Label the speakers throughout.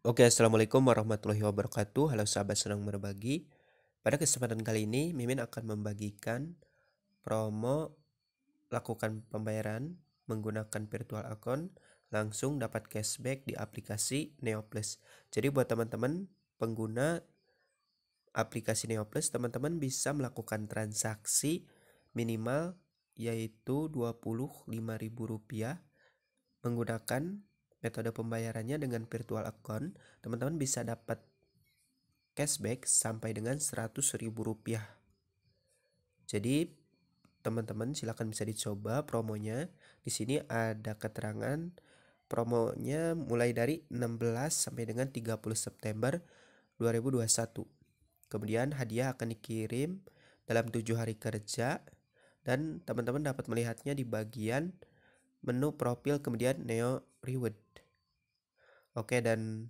Speaker 1: Oke, Assalamualaikum warahmatullahi wabarakatuh. Halo sahabat senang berbagi. Pada kesempatan kali ini, Mimin akan membagikan promo lakukan pembayaran menggunakan virtual account langsung dapat cashback di aplikasi NeoPlus. Jadi buat teman-teman pengguna aplikasi NeoPlus, teman-teman bisa melakukan transaksi minimal yaitu Rp25.000 menggunakan metode pembayarannya dengan virtual account, teman-teman bisa dapat cashback sampai dengan Rp100.000. Jadi, teman-teman silahkan bisa dicoba promonya. Di sini ada keterangan promonya mulai dari 16 sampai dengan 30 September 2021. Kemudian hadiah akan dikirim dalam tujuh hari kerja dan teman-teman dapat melihatnya di bagian menu profil kemudian Neo Reward. Oke, dan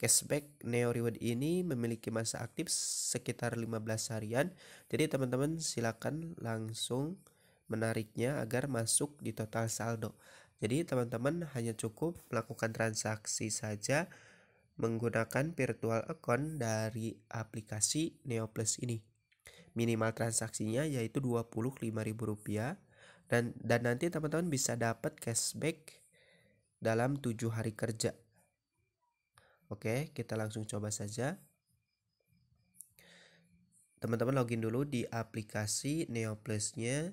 Speaker 1: cashback Neo Reward ini memiliki masa aktif sekitar 15 harian. Jadi teman-teman silakan langsung menariknya agar masuk di total saldo. Jadi teman-teman hanya cukup melakukan transaksi saja menggunakan virtual account dari aplikasi Neo Plus ini. Minimal transaksinya yaitu Rp25.000 dan dan nanti teman-teman bisa dapat cashback dalam tujuh hari kerja. Oke, kita langsung coba saja. Teman-teman login dulu di aplikasi NeoPlus-nya.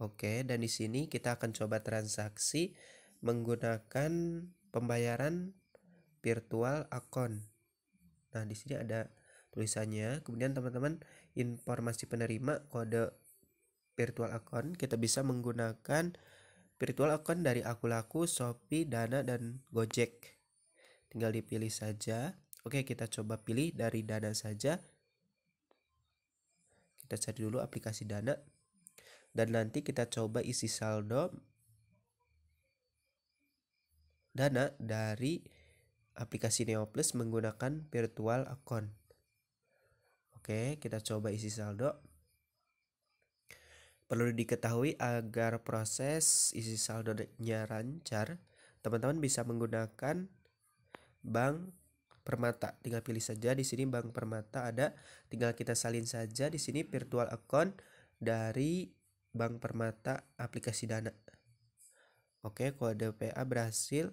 Speaker 1: Oke, dan di sini kita akan coba transaksi menggunakan pembayaran virtual account. Nah, di sini ada tulisannya. Kemudian teman-teman informasi penerima kode virtual account kita bisa menggunakan virtual account dari aku laku Shopee, Dana dan Gojek. Tinggal dipilih saja. Oke, kita coba pilih dari Dana saja. Kita cari dulu aplikasi Dana. Dan nanti kita coba isi saldo Dana dari aplikasi Neoplus menggunakan virtual account. Oke, kita coba isi saldo. Perlu diketahui agar proses isi saldo saldonya lancar, teman-teman bisa menggunakan bank permata. Tinggal pilih saja di sini bank permata ada, tinggal kita salin saja di sini virtual account dari bank permata aplikasi Dana. Oke, kode PA berhasil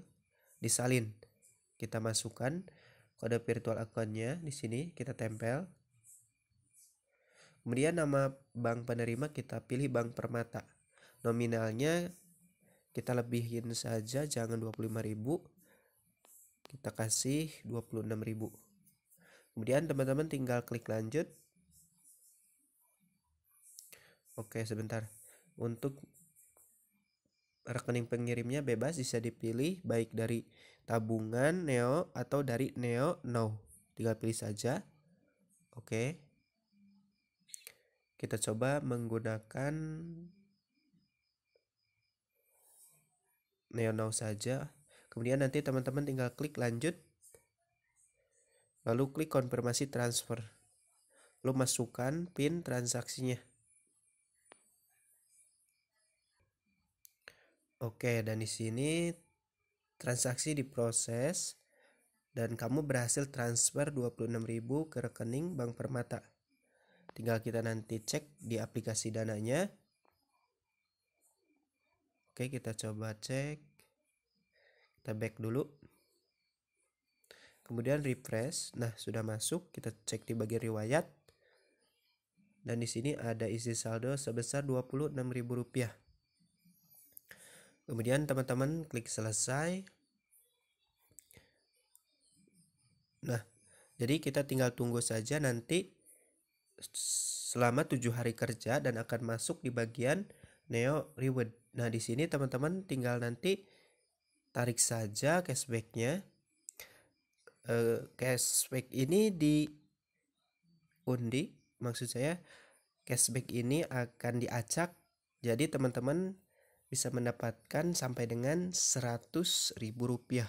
Speaker 1: disalin. Kita masukkan kode virtual account-nya di sini, kita tempel. Kemudian nama bank penerima kita pilih bank permata. Nominalnya kita lebihin saja jangan 25.000. Kita kasih 26.000. Kemudian teman-teman tinggal klik lanjut. Oke, sebentar. Untuk rekening pengirimnya bebas bisa dipilih baik dari tabungan Neo atau dari Neo Now. Tinggal pilih saja. Oke. Okay kita coba menggunakan now saja kemudian nanti teman-teman tinggal klik lanjut lalu klik konfirmasi transfer lalu masukkan pin transaksinya oke dan di sini transaksi diproses dan kamu berhasil transfer 26.000 ke rekening Bank Permata tinggal kita nanti cek di aplikasi dananya oke kita coba cek kita back dulu kemudian refresh nah sudah masuk kita cek di bagian riwayat dan di sini ada isi saldo sebesar Rp26.000 kemudian teman-teman klik selesai nah jadi kita tinggal tunggu saja nanti selama tujuh hari kerja dan akan masuk di bagian Neo Reward. Nah di sini teman-teman tinggal nanti tarik saja cashbacknya. Uh, cashback ini di undi maksud saya cashback ini akan diacak jadi teman-teman bisa mendapatkan sampai dengan seratus ribu rupiah.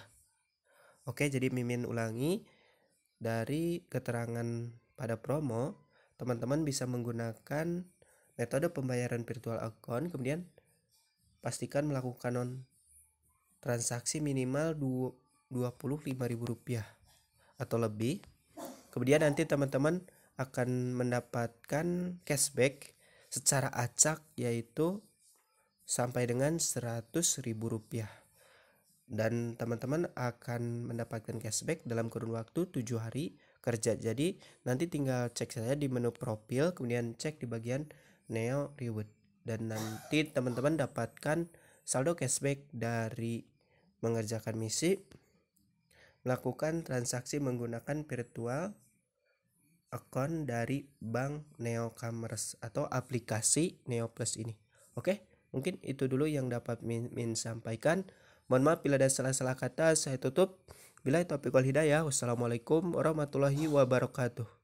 Speaker 1: Oke, jadi mimin ulangi dari keterangan pada promo teman-teman bisa menggunakan metode pembayaran virtual account kemudian pastikan melakukan non transaksi minimal Rp25.000 atau lebih kemudian nanti teman-teman akan mendapatkan cashback secara acak yaitu sampai dengan Rp100.000 dan teman-teman akan mendapatkan cashback dalam kurun waktu 7 hari kerja. Jadi nanti tinggal cek saja di menu profil, kemudian cek di bagian Neo Reward dan nanti teman-teman dapatkan saldo cashback dari mengerjakan misi, melakukan transaksi menggunakan virtual account dari Bank Neo Commerce atau aplikasi Neo Plus ini. Oke, mungkin itu dulu yang dapat Min, min sampaikan. Mohon maaf bila ada salah-salah kata, saya tutup. Bila topik wal hidayah. Wassalamualaikum warahmatullahi wabarakatuh.